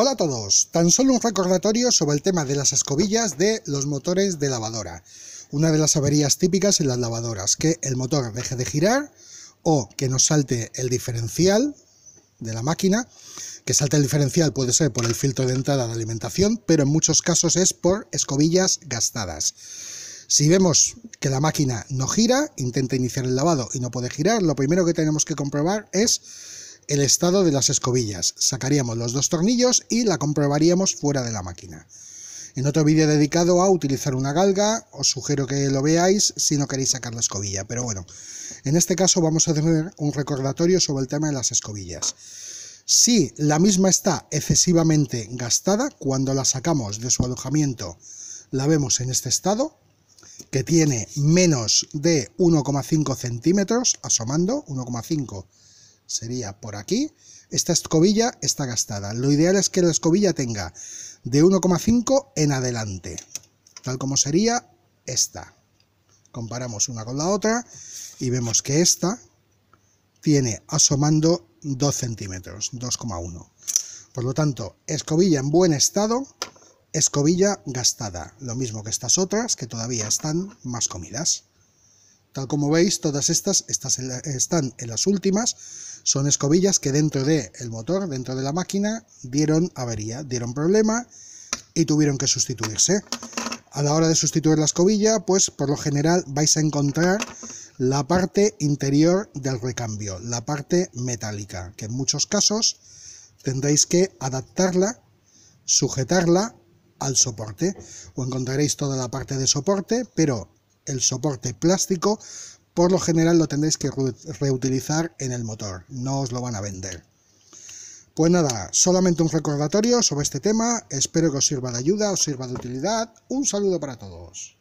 Hola a todos, tan solo un recordatorio sobre el tema de las escobillas de los motores de lavadora. Una de las averías típicas en las lavadoras, que el motor deje de girar o que nos salte el diferencial de la máquina. Que salte el diferencial puede ser por el filtro de entrada de alimentación, pero en muchos casos es por escobillas gastadas. Si vemos que la máquina no gira, intenta iniciar el lavado y no puede girar, lo primero que tenemos que comprobar es el estado de las escobillas, sacaríamos los dos tornillos y la comprobaríamos fuera de la máquina. En otro vídeo dedicado a utilizar una galga, os sugiero que lo veáis si no queréis sacar la escobilla, pero bueno, en este caso vamos a tener un recordatorio sobre el tema de las escobillas. Si la misma está excesivamente gastada, cuando la sacamos de su alojamiento la vemos en este estado, que tiene menos de 1,5 centímetros, asomando 1,5 sería por aquí. Esta escobilla está gastada. Lo ideal es que la escobilla tenga de 1,5 en adelante, tal como sería esta. Comparamos una con la otra y vemos que esta tiene asomando 2 centímetros, 2,1. Por lo tanto, escobilla en buen estado, escobilla gastada. Lo mismo que estas otras que todavía están más comidas. Tal como veis, todas estas, están en las últimas, son escobillas que dentro del el motor, dentro de la máquina, dieron avería, dieron problema y tuvieron que sustituirse. A la hora de sustituir la escobilla, pues por lo general vais a encontrar la parte interior del recambio, la parte metálica, que en muchos casos tendréis que adaptarla, sujetarla al soporte. O encontraréis toda la parte de soporte, pero el soporte plástico por lo general lo tendréis que reutilizar en el motor, no os lo van a vender. Pues nada, solamente un recordatorio sobre este tema, espero que os sirva de ayuda, os sirva de utilidad, un saludo para todos.